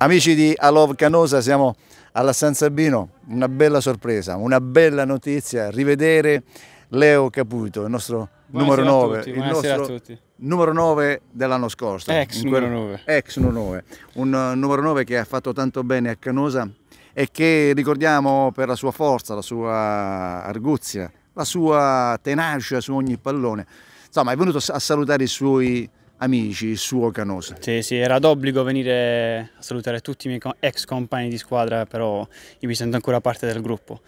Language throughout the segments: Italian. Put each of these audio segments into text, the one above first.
Amici di Alov Canosa, siamo alla San Sabino, una bella sorpresa, una bella notizia, rivedere Leo Caputo, il nostro buonasera numero 9, tutti, il nostro numero 9 dell'anno scorso. Ex numero 9. Ex numero 9, un eh, numero 9 che ha fatto tanto bene a Canosa e che ricordiamo per la sua forza, la sua arguzia, la sua tenacia su ogni pallone. Insomma, è venuto a salutare i suoi amici il suo Canosa. Sì, sì, era d'obbligo venire a salutare tutti i miei ex compagni di squadra, però io mi sento ancora parte del gruppo.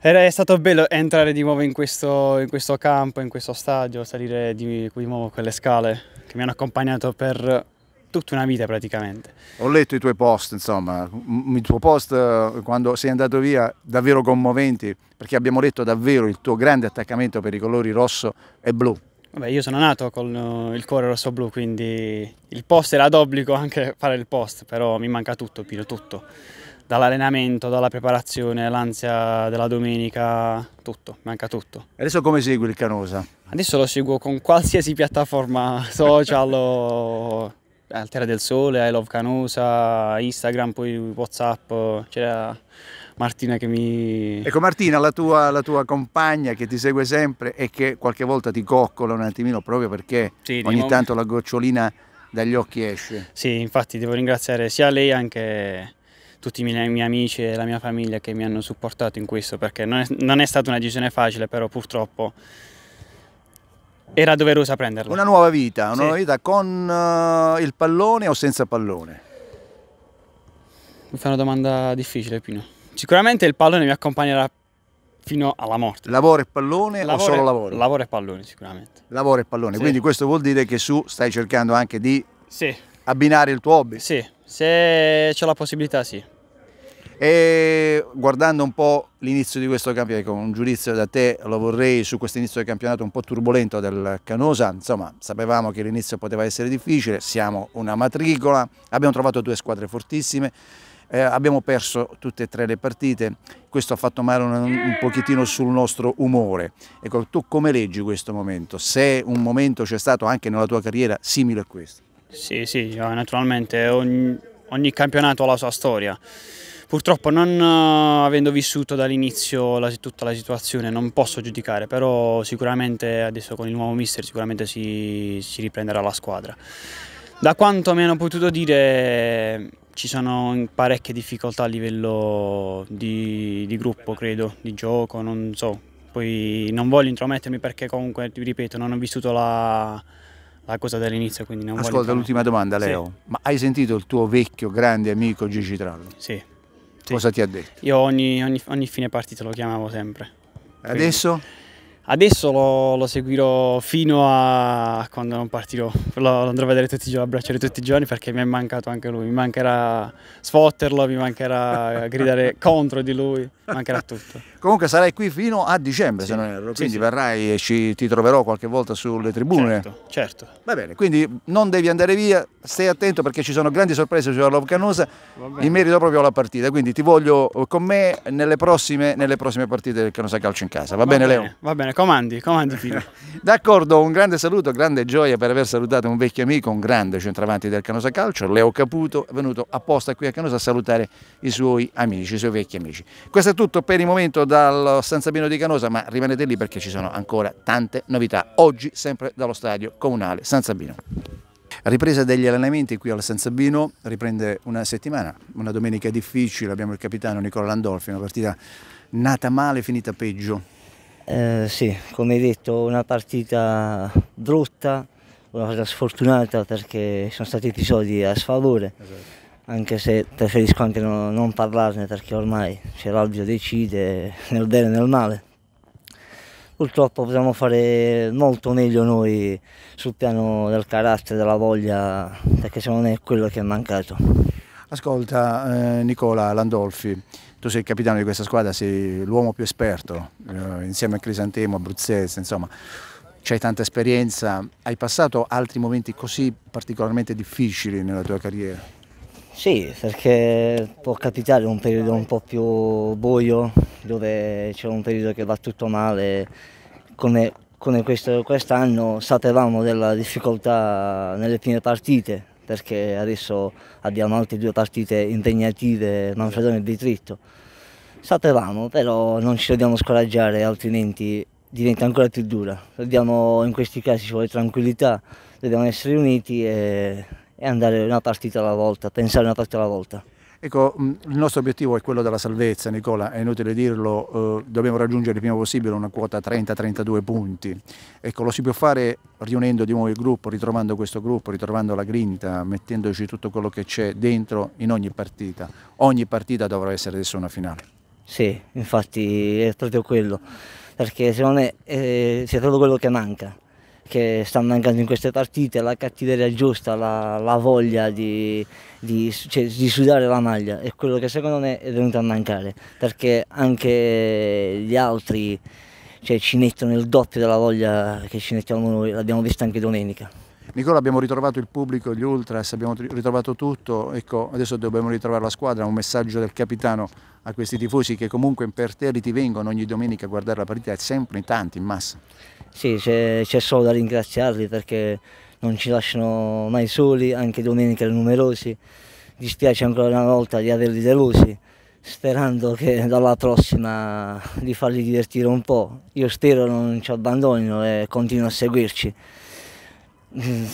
Era, è stato bello entrare di nuovo in questo, in questo campo, in questo stadio, salire di, di nuovo quelle scale che mi hanno accompagnato per tutta una vita praticamente. Ho letto i tuoi post, insomma, il tuo post eh, quando sei andato via davvero commoventi perché abbiamo letto davvero il tuo grande attaccamento per i colori rosso e blu. Vabbè, io sono nato con eh, il cuore rosso-blu, quindi il post era d'obbligo anche fare il post, però mi manca tutto, Pino, tutto. Dall'allenamento, dalla preparazione, l'ansia della domenica, tutto, manca tutto. E Adesso come segui il Canosa? Adesso lo seguo con qualsiasi piattaforma social o al Terra del Sole, I Love Canosa, Instagram, poi Whatsapp, c'era Martina che mi... Ecco Martina, la tua, la tua, compagna che ti segue sempre e che qualche volta ti coccola un attimino proprio perché sì, ogni momento... tanto la gocciolina dagli occhi esce. Sì, infatti devo ringraziare sia lei che tutti i miei, i miei amici e la mia famiglia che mi hanno supportato in questo perché non è, non è stata una decisione facile però purtroppo era doverosa prenderla. Una nuova vita, una sì. nuova vita con uh, il pallone o senza pallone? Mi fa una domanda difficile, Pino. Sicuramente il pallone mi accompagnerà fino alla morte. Lavoro e pallone lavoro o solo lavoro? Lavoro e pallone sicuramente. Lavoro e pallone, sì. quindi questo vuol dire che su stai cercando anche di sì. abbinare il tuo hobby? Sì, se c'è la possibilità sì. E guardando un po' l'inizio di questo campionato, ecco, un giudizio da te lo vorrei su questo inizio del campionato un po' turbolento del Canosa, insomma sapevamo che l'inizio poteva essere difficile, siamo una matricola, abbiamo trovato due squadre fortissime, eh, abbiamo perso tutte e tre le partite, questo ha fatto male un, un, pochettino sul nostro umore. Ecco, tu come leggi questo momento? Se un momento c'è stato anche nella tua carriera simile a questo? Sì, sì, naturalmente ogni, ogni campionato ha la sua storia. Purtroppo non eh, avendo vissuto dall'inizio tutta la situazione non posso giudicare, però sicuramente adesso con il nuovo mister sicuramente si, si riprenderà la squadra. Da quanto mi hanno potuto dire ci sono parecchie difficoltà a livello di, di gruppo, credo, di gioco, non so. Poi non voglio intromettermi perché comunque, ti ripeto, non ho vissuto la, la cosa dall'inizio. Ascolta l'ultima domanda, Leo. Sì. Ma hai sentito il tuo vecchio grande amico Gigi Trallo? Sì. Cosa ti ha detto? Io ogni, ogni, ogni fine partita lo chiamavo sempre. Adesso? Adesso lo, lo, seguirò fino a quando non partirò, lo, lo andrò a vedere tutti i giorni, abbracciare tutti i giorni perché mi è mancato anche lui, mi mancherà sfotterlo, mi mancherà gridare contro di lui, mancherà tutto. Comunque sarai qui fino a dicembre sì. se non erro, quindi sì, sì. verrai e ci, ti troverò qualche volta sulle tribune. Certo, certo. Va bene, quindi non devi andare via, stai attento perché ci sono grandi sorprese sulla Lovcanosa in merito proprio alla partita, quindi ti voglio con me nelle prossime, nelle prossime partite del Canosa Calcio in casa, va, va bene, bene Leo? Va bene, comandi, comandi Pino. D'accordo, un grande saluto, grande gioia per aver salutato un vecchio amico, un grande centravanti del Canosa Calcio, Leo Caputo, è venuto apposta qui a Canosa a salutare i suoi amici, i suoi vecchi amici. Questo è tutto per il momento dal San Sabino di Canosa, ma rimanete lì perché ci sono ancora tante novità, oggi sempre dallo stadio comunale San Sabino. Ripresa degli allenamenti qui al San Sabino, riprende una settimana, una domenica difficile, abbiamo il capitano Nicola Landolfi, una partita nata male, finita peggio, eh, sì, come hai detto, una partita brutta, una partita sfortunata perché ci sono stati episodi a sfavore, esatto. anche se preferisco anche no, non parlarne perché ormai c'è l'audio decide nel bene e nel male. Purtroppo possiamo fare molto meglio noi sul piano del carattere, della voglia, perché se non è quello che è mancato. Ascolta eh, Nicola Landolfi, tu sei il capitano di questa squadra, sei l'uomo più esperto, eh, insieme a Crisantemo, Abruzzese, insomma, c'hai tanta esperienza, hai passato altri momenti così particolarmente difficili nella tua carriera? Sì, perché può capitare un periodo un po' più buio, dove c'è un periodo che va tutto male, come, come quest'anno quest sapevamo della difficoltà nelle prime partite, perché adesso abbiamo altre due partite impegnative, Manfredone e di Sapevamo, però non ci dobbiamo scoraggiare, altrimenti diventa ancora più dura. Dobbiamo, in questi casi ci vuole tranquillità, dobbiamo essere uniti e, e andare una partita alla volta, pensare una partita alla volta. Ecco, mm, il nostro obiettivo è quello della salvezza, Nicola, è inutile dirlo, eh, dobbiamo raggiungere il prima possibile una quota 30-32 punti. Ecco, lo si può fare riunendo di nuovo il gruppo, ritrovando questo gruppo, ritrovando la grinta, mettendoci tutto quello che c'è dentro in ogni partita. Ogni partita dovrà essere adesso una finale. Sì, infatti è proprio quello, perché secondo me eh, è proprio quello che manca che stanno mancando in queste partite, la cattiveria giusta, la, la voglia di, di, cioè, di, sudare la maglia, è quello che secondo me è venuto a mancare, perché anche gli altri cioè, ci mettono il doppio della voglia che ci mettiamo noi, l'abbiamo vista anche domenica. Nicola abbiamo ritrovato il pubblico, gli ultras, abbiamo ritrovato tutto, ecco adesso dobbiamo ritrovare la squadra, un messaggio del capitano a questi tifosi che comunque imperterriti vengono ogni domenica a guardare la partita, sempre in tanti, in massa. Sì, c'è, solo da ringraziarli perché non ci lasciano mai soli, anche domenica numerosi. Dispiace ancora una volta di averli delusi, sperando che dalla prossima di farli divertire un po'. Io spero non ci abbandonino e continuo a seguirci.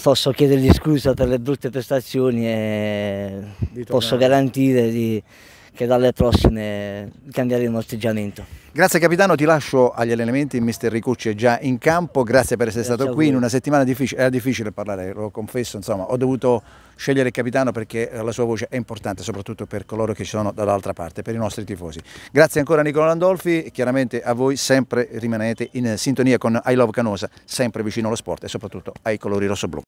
Posso chiedergli scusa per le brutte prestazioni e posso garantire di che dalle prossime cambieremo atteggiamento. Grazie capitano, ti lascio agli allenamenti, il mister Ricucci è già in campo, grazie per essere grazie stato qui, in una settimana difficile, era difficile parlare, lo confesso, insomma, ho dovuto scegliere il capitano perché la sua voce è importante, soprattutto per coloro che ci sono dall'altra parte, per i nostri tifosi. Grazie ancora Nicola Landolfi, chiaramente a voi sempre rimanete in sintonia con I Love Canosa, sempre vicino allo sport e soprattutto ai colori rosso-blu.